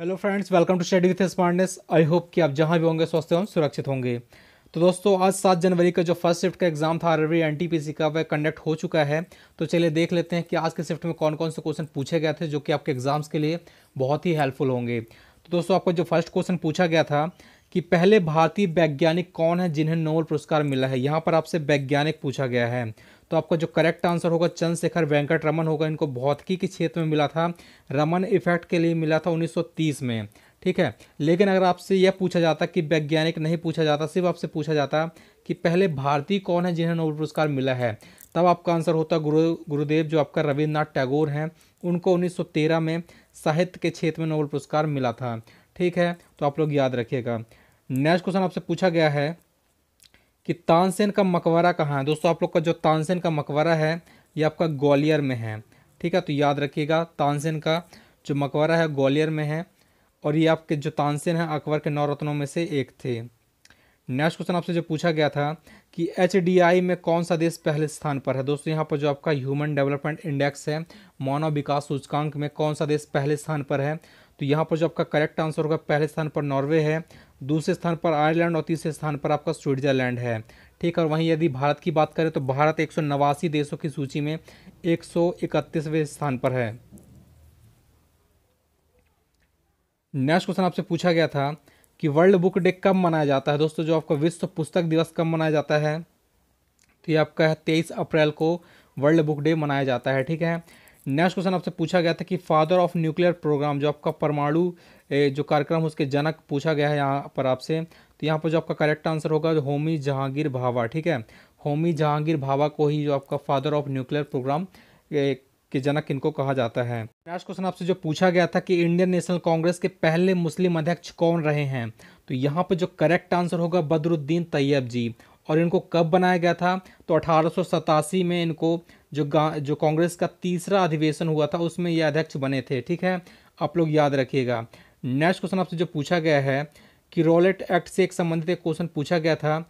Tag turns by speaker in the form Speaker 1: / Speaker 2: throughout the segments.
Speaker 1: hello friends welcome to study with smartness I hope कि आप जहां भी होंगे स्वस्थ एवं सुरक्षित होंगे तो दोस्तों आज सात जनवरी का जो फर्स्ट शिफ्ट का एग्ज़ाम था एन टी का वह कंडक्ट हो चुका है तो चलिए देख लेते हैं कि आज के शिफ्ट में कौन कौन से क्वेश्चन पूछे गए थे जो कि आपके एग्ज़ाम्स के लिए बहुत ही हेल्पफुल होंगे तो दोस्तों आपका जो फर्स्ट क्वेश्चन पूछा गया था कि पहले भारतीय वैज्ञानिक कौन है जिन्हें नोबल पुरस्कार मिला है यहाँ पर आपसे वैज्ञानिक पूछा गया है तो आपका जो करेक्ट आंसर होगा चंद्रशेखर वेंकट रमन होगा इनको भौतिकी के क्षेत्र में मिला था रमन इफेक्ट के लिए मिला था 1930 में ठीक है लेकिन अगर आपसे यह पूछा जाता कि वैज्ञानिक नहीं पूछा जाता सिर्फ आपसे पूछा जाता कि पहले भारतीय कौन है जिन्हें नोबल पुरस्कार मिला है तब आपका आंसर होता गुरु गुरुदेव जो आपका रविन्द्रनाथ टैगोर हैं उनको 1913 में साहित्य के क्षेत्र में नोबल पुरस्कार मिला था ठीक है तो आप लोग याद रखिएगा नेक्स्ट क्वेश्चन आपसे पूछा गया है कि तानसेन का मकबरा कहाँ है दोस्तों आप लोग का जो तानसेन का मकबरा है ये आपका ग्वालियर में है ठीक है तो याद रखिएगा तानसेन का जो मकबरा है ग्वालियर में है और ये आपके जो तानसेन है अकबर के नौ रत्नों में से एक थे नेक्स्ट क्वेश्चन आपसे जो पूछा गया था कि एच में कौन सा देश पहले स्थान पर है दोस्तों यहाँ पर जो आपका ह्यूमन डेवलपमेंट इंडेक्स है मानव विकास सूचकांक में कौन सा देश पहले स्थान पर है तो यहाँ पर जो आपका करेक्ट आंसर होगा पहले स्थान पर नॉर्वे है दूसरे स्थान पर आयरलैंड और तीसरे स्थान पर आपका स्विट्जरलैंड है ठीक और वहीं यदि भारत की बात करें तो भारत एक देशों की सूची में एक स्थान पर है नेक्स्ट क्वेश्चन आपसे पूछा गया था कि वर्ल्ड बुक डे कब मनाया जाता है दोस्तों जो आपका विश्व पुस्तक दिवस कब मनाया जाता है तो ये आपका है तेईस अप्रैल को वर्ल्ड बुक डे मनाया जाता है ठीक है नेक्स्ट क्वेश्चन आपसे पूछा गया था कि फादर ऑफ न्यूक्लियर प्रोग्राम जो आपका परमाणु जो कार्यक्रम उसके जनक पूछा गया है यहाँ पर आपसे तो यहाँ पर जो आपका करेक्ट आंसर होगा होमी जहांगीर भावा ठीक है होमी जहांगीर भावा को ही जो आपका फादर ऑफ न्यूक्लियर प्रोग्राम के जनक इनको कहा जाता है नेक्स्ट क्वेश्चन आपसे जो पूछा गया था कि इंडियन नेशनल कांग्रेस के पहले मुस्लिम अध्यक्ष कौन रहे हैं तो यहाँ पर जो करेक्ट आंसर होगा बदरुद्दीन तैयब जी और इनको कब बनाया गया था तो अठारह में इनको जो जो कांग्रेस का तीसरा अधिवेशन हुआ था उसमें ये अध्यक्ष बने थे ठीक है आप लोग याद रखिएगा नेक्स्ट क्वेश्चन आपसे जो पूछा गया है कि रोलेट एक्ट से एक संबंधित एक क्वेश्चन पूछा गया था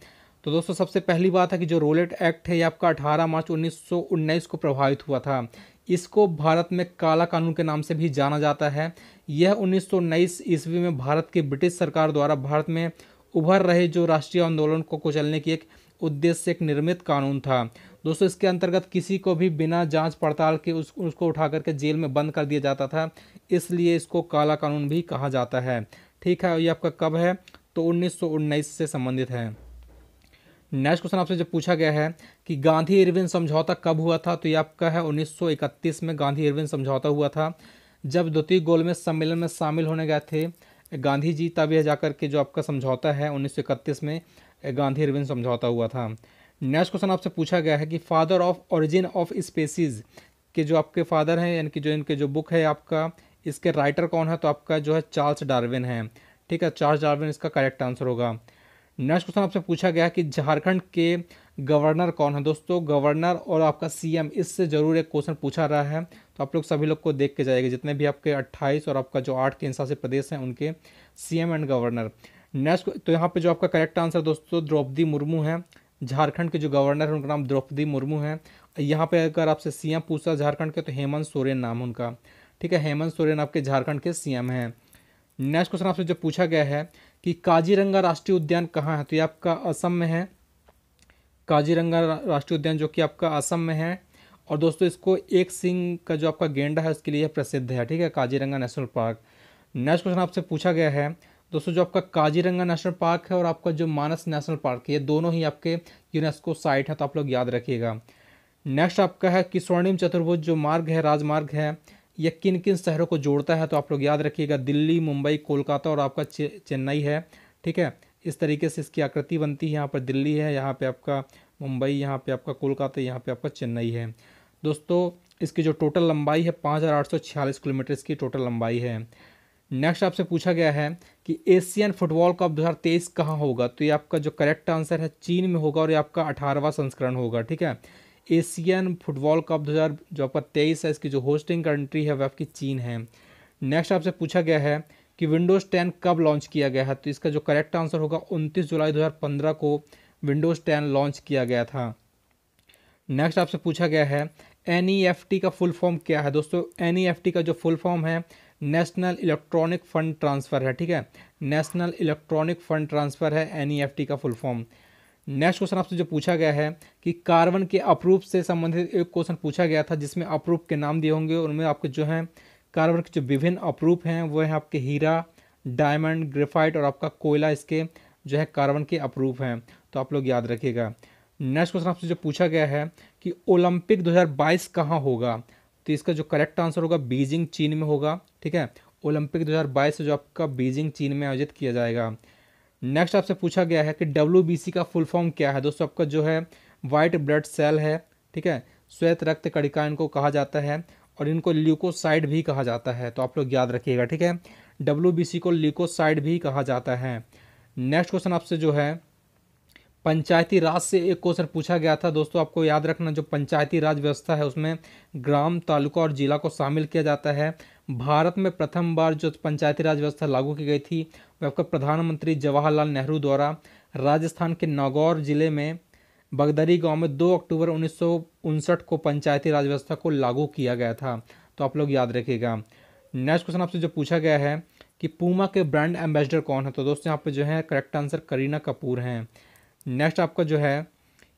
Speaker 1: तो दोस्तों सबसे पहली बात है कि जो रोलेट एक्ट है ये आपका 18 मार्च 1919 को प्रभावित हुआ था इसको भारत में काला कानून के नाम से भी जाना जाता है यह 1919 ईस्वी में भारत की ब्रिटिश सरकार द्वारा भारत में उभर रहे जो राष्ट्रीय आंदोलन को कुचलने की एक उद्देश्य से एक निर्मित कानून था दोस्तों इसके अंतर्गत किसी को भी बिना जांच पड़ताल के उस उसको उठा करके जेल में बंद कर दिया जाता था इसलिए इसको काला कानून भी कहा जाता है ठीक है ये आपका कब है तो उन्नीस से संबंधित है नेक्स्ट क्वेश्चन आपसे जब पूछा गया है कि गांधी इरविन समझौता कब हुआ था तो ये आपका है 1931 में गांधी इरविन समझौता हुआ था जब द्वितीय गोलमेज सम्मेलन में शामिल होने गए थे गांधी जी तब यह जाकर के जो आपका समझौता है 1931 में गांधी इरविन समझौता हुआ था नेक्स्ट क्वेश्चन आपसे पूछा गया है कि father of origin of species के जो आपके फादर हैं यानी कि जो इनके जो बुक है आपका इसके राइटर कौन है तो आपका जो है चार्ल्स डार्विन है ठीक है चार्ल्स डार्विन इसका करेक्ट आंसर होगा नेक्स्ट क्वेश्चन आपसे पूछा गया है कि झारखंड के गवर्नर कौन है दोस्तों गवर्नर और आपका सीएम इससे ज़रूर एक क्वेश्चन पूछा रहा है तो आप लोग सभी लोग को देख के जाएगा जितने भी आपके 28 और आपका जो आठ केंद्र शासित प्रदेश हैं उनके सीएम एंड गवर्नर नेक्स्ट तो यहाँ पे जो आपका करेक्ट आंसर दोस्तों द्रौपदी मुर्मू है झारखंड के जो गवर्नर हैं उनका नाम द्रौपदी मुर्मू है यहाँ पे अगर आपसे सीएम पूछता झारखंड के तो हेमंत सोरेन नाम उनका ठीक है हेमंत सोरेन आपके झारखंड के सीएम हैं नेक्स्ट क्वेश्चन आपसे जो पूछा गया है कि काजीरंगा राष्ट्रीय उद्यान कहाँ है तो ये आपका असम में है काजीरंगा राष्ट्रीय उद्यान जो कि आपका असम में है और दोस्तों इसको एक सिंह का जो आपका गेंडा है उसके लिए प्रसिद्ध है ठीक है Kaziranga national park next question आपसे पूछा गया है दोस्तों जो आपका काजीरंगा नेशनल पार्क है और आपका जो मानस नेशनल पार्क है ये दोनों ही आपके यूनेस्को साइट है तो आप लोग याद रखिएगा नेक्स्ट आपका है कि स्वर्णिम चतुर्भुज जो मार्ग है राजमार्ग है यह किन किन शहरों को जोड़ता है तो आप लोग याद रखिएगा दिल्ली मुंबई कोलकाता और आपका चेन्नई है ठीक है इस तरीके से इसकी आकृति बनती है यहाँ पर दिल्ली है यहाँ पर आपका मुंबई यहाँ पर आपका कोलकाता यहाँ पर आपका चेन्नई है दोस्तों इसकी जो टोटल लंबाई है पाँच किलोमीटर इसकी टोटल लंबाई है नेक्स्ट आपसे पूछा गया है कि एशियन फुटबॉल कप 2023 कहाँ होगा तो ये आपका जो करेक्ट आंसर है चीन में होगा और ये आपका अठारहवा संस्करण होगा ठीक है एशियन फुटबॉल कप हज़ार जो आपका तेईस है इसकी जो होस्टिंग कंट्री है वह आपकी चीन है नेक्स्ट आपसे पूछा गया है कि विंडोज़ टेन कब लॉन्च किया गया है तो इसका जो करेक्ट आंसर होगा उनतीस जुलाई पंद्रह को विंडोज़ टेन लॉन्च किया गया था नेक्स्ट आपसे पूछा गया है एन e का फुल फॉर्म क्या है दोस्तों एन e का जो फुल फॉर्म है नेशनल इलेक्ट्रॉनिक फंड ट्रांसफ़र है ठीक है नेशनल इलेक्ट्रॉनिक फंड ट्रांसफ़र है एन e का फुल फॉर्म नेक्स्ट क्वेश्चन आपसे जो पूछा गया है कि कार्बन के अप्रूव से संबंधित एक क्वेश्चन पूछा गया था जिसमें अप्रूप के नाम दिए होंगे उनमें आपके जो हैं कार्बन के जो विभिन्न अप्रूव हैं वो हैं आपके हीरा डायमंड ग्रेफाइट और आपका कोयला इसके जो है कार्बन के अप्रूव हैं तो आप लोग याद रखिएगा नेक्स्ट क्वेश्चन आपसे जो पूछा गया है कि ओलंपिक 2022 कहाँ होगा तो इसका जो करेक्ट आंसर होगा बीजिंग चीन में होगा ठीक है ओलंपिक 2022 जो आपका बीजिंग चीन में आयोजित किया जाएगा नेक्स्ट आपसे पूछा गया है कि डब्ल्यू का फुल फॉर्म क्या है दोस्तों आपका जो है वाइट ब्लड सेल है ठीक है श्वेत रक्त कड़िका इनको कहा जाता है और इनको ल्यूकोसाइड भी कहा जाता है तो आप लोग याद रखिएगा ठीक है डब्ल्यू को ल्यूकोसाइड भी कहा जाता है नेक्स्ट क्वेश्चन आपसे जो है पंचायती राज से एक क्वेश्चन पूछा गया था दोस्तों आपको याद रखना जो पंचायती राज व्यवस्था है उसमें ग्राम तालुका और जिला को शामिल किया जाता है भारत में प्रथम बार जो पंचायती राज व्यवस्था लागू की गई थी वह आपका प्रधानमंत्री जवाहरलाल नेहरू द्वारा राजस्थान के नागौर जिले में बगदरी गांव में 2 अक्टूबर उन्नीस को पंचायती राज व्यवस्था को लागू किया गया था तो आप लोग याद रखिएगा नेक्स्ट क्वेश्चन आपसे जो पूछा गया है कि पूमा के ब्रांड एम्बेसडर कौन है तो दोस्तों यहाँ पर जो है करेक्ट आंसर करीना कपूर हैं नेक्स्ट आपका जो है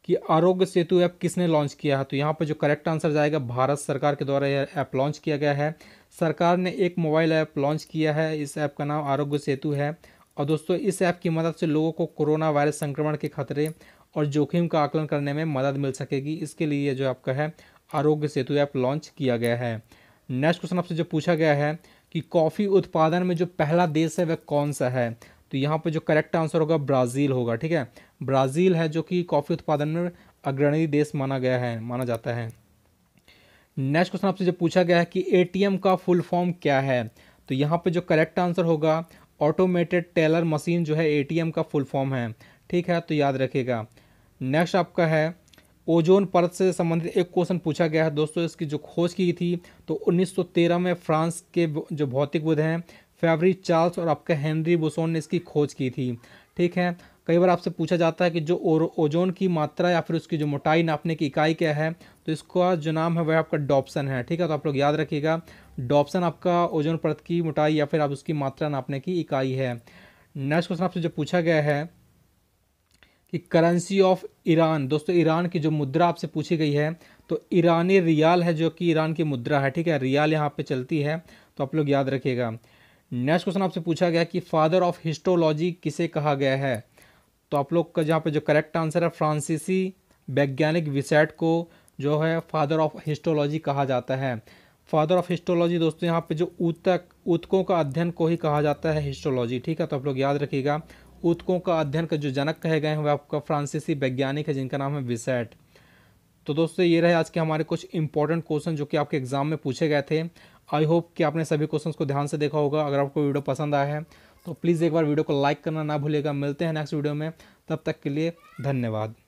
Speaker 1: कि आरोग्य सेतु ऐप किसने लॉन्च किया है तो यहाँ पर जो करेक्ट आंसर जाएगा भारत सरकार के द्वारा यह ऐप लॉन्च किया गया है सरकार ने एक मोबाइल ऐप लॉन्च किया है इस ऐप का नाम आरोग्य सेतु है और दोस्तों इस ऐप की मदद से लोगों को कोरोना वायरस संक्रमण के खतरे और जोखिम का आकलन करने में मदद मिल सकेगी इसके लिए जो आपका है आरोग्य सेतु ऐप लॉन्च किया गया है नेक्स्ट क्वेश्चन आपसे जो पूछा गया है कि कॉफ़ी उत्पादन में जो पहला देश है वह कौन सा है तो यहाँ पर जो करेक्ट आंसर होगा ब्राज़ील होगा ठीक है ब्राज़ील है जो कि कॉफ़ी उत्पादन में अग्रणी देश माना गया है माना जाता है नेक्स्ट क्वेश्चन आपसे जो पूछा गया है कि एटीएम का फुल फॉर्म क्या है तो यहाँ पे जो करेक्ट आंसर होगा ऑटोमेटेड टेलर मशीन जो है एटीएम का फुल फॉर्म है ठीक है तो याद रखिएगा नेक्स्ट आपका है ओजोन परत से संबंधित एक क्वेश्चन पूछा गया है दोस्तों इसकी जो खोज की थी तो 1913 में फ्रांस के जो भौतिकविद हैं फेवरी चार्ल्स और आपका हेनरी बोसोन ने इसकी खोज की थी ठीक है कई बार आपसे पूछा जाता है कि जो ओजोन की मात्रा या फिर उसकी जो मोटाई नापने की इकाई क्या है तो इसका जो नाम है वह आपका डॉप्सन है ठीक है तो आप लोग याद रखिएगा डॉप्सन आपका ओजोन परत की मोटाई या फिर आप उसकी मात्रा नापने की इकाई है नेक्स्ट क्वेश्चन आपसे जो पूछा गया है कि करेंसी ऑफ ईरान दोस्तों ईरान की जो मुद्रा आपसे पूछी गई है तो ईरानी रियाल है जो कि ईरान की मुद्रा है ठीक है रियाल यहाँ पर चलती है तो आप लोग याद रखिएगा नेक्स्ट क्वेश्चन आपसे पूछा गया कि फादर ऑफ हिस्टोलॉजी किसे कहा गया है तो आप लोग का जहाँ पे जो करेक्ट आंसर है फ्रांसीसी वैज्ञानिक विसेट को जो है फादर ऑफ हिस्टोलॉजी कहा जाता है फादर ऑफ हिस्टोलॉजी दोस्तों यहाँ पे जो ऊतक ऊतकों का अध्ययन को ही कहा जाता है हिस्टोलॉजी ठीक है तो आप लोग याद रखिएगा ऊतकों का अध्ययन का जो जनक कहे गए हैं वह आपका फ्रांसीसी वैज्ञानिक है जिनका नाम है विसेट तो दोस्तों ये रहे आज के हमारे कुछ इंपॉर्टेंट क्वेश्चन जो कि आपके एग्जाम में पूछे गए थे आई होप कि आपने सभी क्वेश्चन को ध्यान से देखा होगा अगर आपको वीडियो पसंद आया है तो प्लीज़ एक बार वीडियो को लाइक करना ना भूलेगा मिलते हैं नेक्स्ट वीडियो में तब तक के लिए धन्यवाद